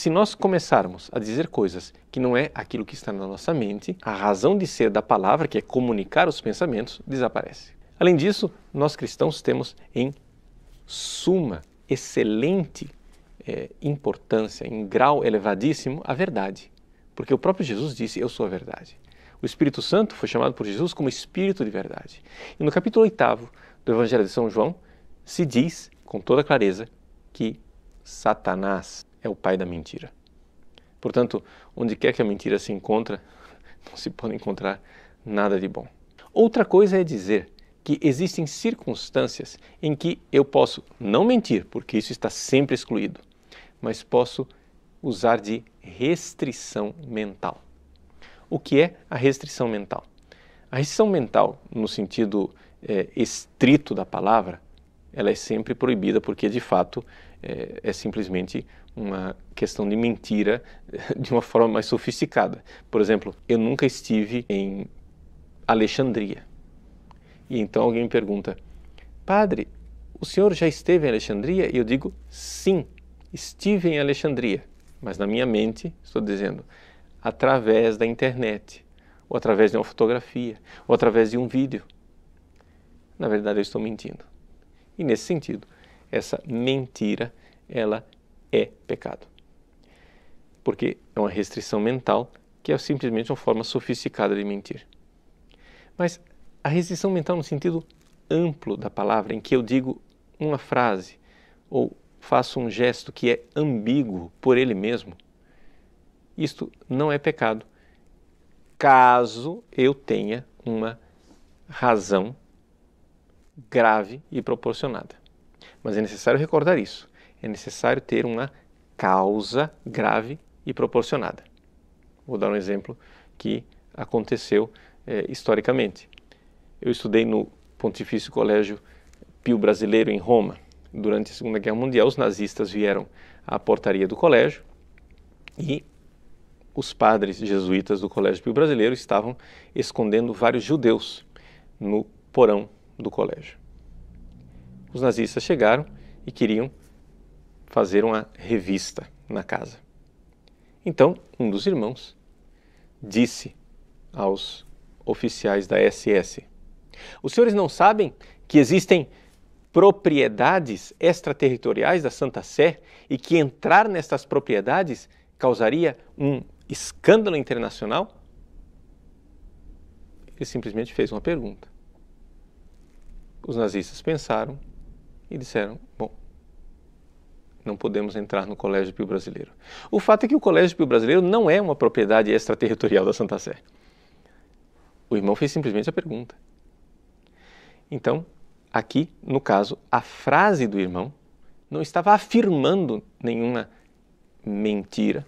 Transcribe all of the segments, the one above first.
Se nós começarmos a dizer coisas que não é aquilo que está na nossa mente, a razão de ser da palavra, que é comunicar os pensamentos, desaparece. Além disso, nós cristãos temos em suma, excelente é, importância, em grau elevadíssimo, a verdade. Porque o próprio Jesus disse: Eu sou a verdade. O Espírito Santo foi chamado por Jesus como Espírito de verdade. E no capítulo 8 do Evangelho de São João, se diz com toda clareza que Satanás é o pai da mentira. Portanto, onde quer que a mentira se encontra, não se pode encontrar nada de bom. Outra coisa é dizer que existem circunstâncias em que eu posso não mentir, porque isso está sempre excluído, mas posso usar de restrição mental. O que é a restrição mental? A restrição mental, no sentido é, estrito da palavra, ela é sempre proibida porque, de fato, é, é simplesmente uma questão de mentira de uma forma mais sofisticada. Por exemplo, eu nunca estive em Alexandria. E então alguém me pergunta: Padre, o senhor já esteve em Alexandria? E eu digo: Sim, estive em Alexandria. Mas na minha mente estou dizendo através da internet, ou através de uma fotografia, ou através de um vídeo. Na verdade, eu estou mentindo. E nesse sentido, essa mentira ela é pecado. Porque é uma restrição mental que é simplesmente uma forma sofisticada de mentir. Mas a restrição mental no sentido amplo da palavra, em que eu digo uma frase ou faço um gesto que é ambíguo por ele mesmo, isto não é pecado, caso eu tenha uma razão grave e proporcionada. Mas é necessário recordar isso é necessário ter uma causa grave e proporcionada. Vou dar um exemplo que aconteceu é, historicamente. Eu estudei no Pontifício Colégio Pio Brasileiro, em Roma. Durante a Segunda Guerra Mundial, os nazistas vieram à portaria do colégio e os padres jesuítas do Colégio Pio Brasileiro estavam escondendo vários judeus no porão do colégio. Os nazistas chegaram e queriam fazer uma revista na casa. Então, um dos irmãos disse aos oficiais da SS: Os senhores não sabem que existem propriedades extraterritoriais da Santa Sé e que entrar nestas propriedades causaria um escândalo internacional? Ele simplesmente fez uma pergunta. Os nazistas pensaram e disseram: Bom, não podemos entrar no Colégio Pio Brasileiro. O fato é que o Colégio Pio Brasileiro não é uma propriedade extraterritorial da Santa Sé. O irmão fez simplesmente a pergunta. Então, aqui, no caso, a frase do irmão não estava afirmando nenhuma mentira,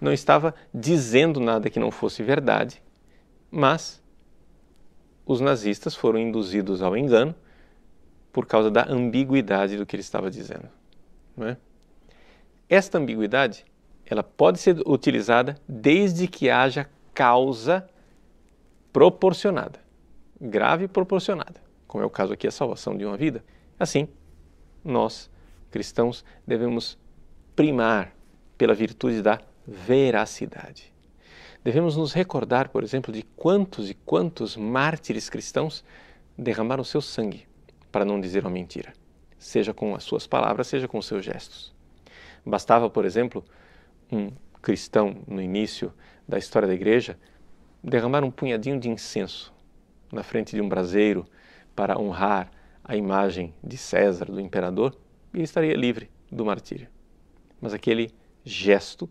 não estava dizendo nada que não fosse verdade, mas os nazistas foram induzidos ao engano por causa da ambiguidade do que ele estava dizendo. Né? Esta ambiguidade ela pode ser utilizada desde que haja causa proporcionada, grave proporcionada, como é o caso aqui a salvação de uma vida. Assim, nós cristãos devemos primar pela virtude da veracidade. Devemos nos recordar, por exemplo, de quantos e quantos mártires cristãos derramaram seu sangue para não dizer uma mentira seja com as suas palavras, seja com os seus gestos. Bastava, por exemplo, um cristão no início da história da igreja derramar um punhadinho de incenso na frente de um braseiro para honrar a imagem de César, do imperador, e ele estaria livre do martírio. Mas aquele gesto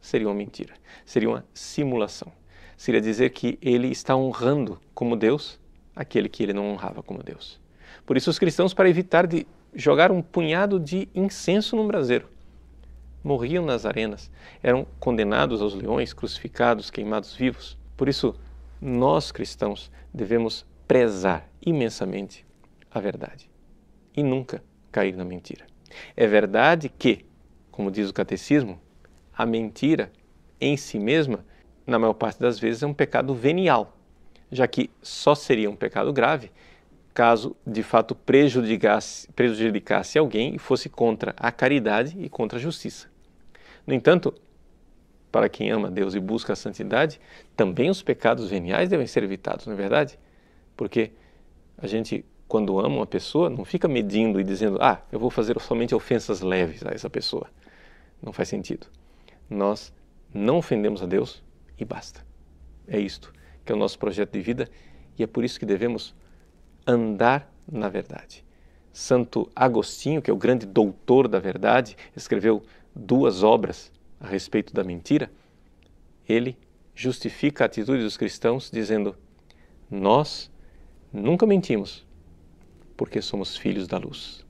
seria uma mentira, seria uma simulação. Seria dizer que ele está honrando como Deus aquele que ele não honrava como Deus. Por isso, os cristãos, para evitar de jogar um punhado de incenso no braseiro, morriam nas arenas, eram condenados aos leões, crucificados, queimados vivos. Por isso, nós cristãos devemos prezar imensamente a verdade e nunca cair na mentira. É verdade que, como diz o catecismo, a mentira em si mesma, na maior parte das vezes, é um pecado venial, já que só seria um pecado grave caso de fato prejudicasse, prejudicasse alguém e fosse contra a caridade e contra a justiça. No entanto, para quem ama Deus e busca a santidade, também os pecados veniais devem ser evitados, não é verdade? Porque a gente, quando ama uma pessoa, não fica medindo e dizendo, ah, eu vou fazer somente ofensas leves a essa pessoa. Não faz sentido. Nós não ofendemos a Deus e basta. É isto que é o nosso projeto de vida e é por isso que devemos andar na verdade. Santo Agostinho, que é o grande doutor da verdade, escreveu duas obras a respeito da mentira. Ele justifica a atitude dos cristãos dizendo: Nós nunca mentimos, porque somos filhos da luz.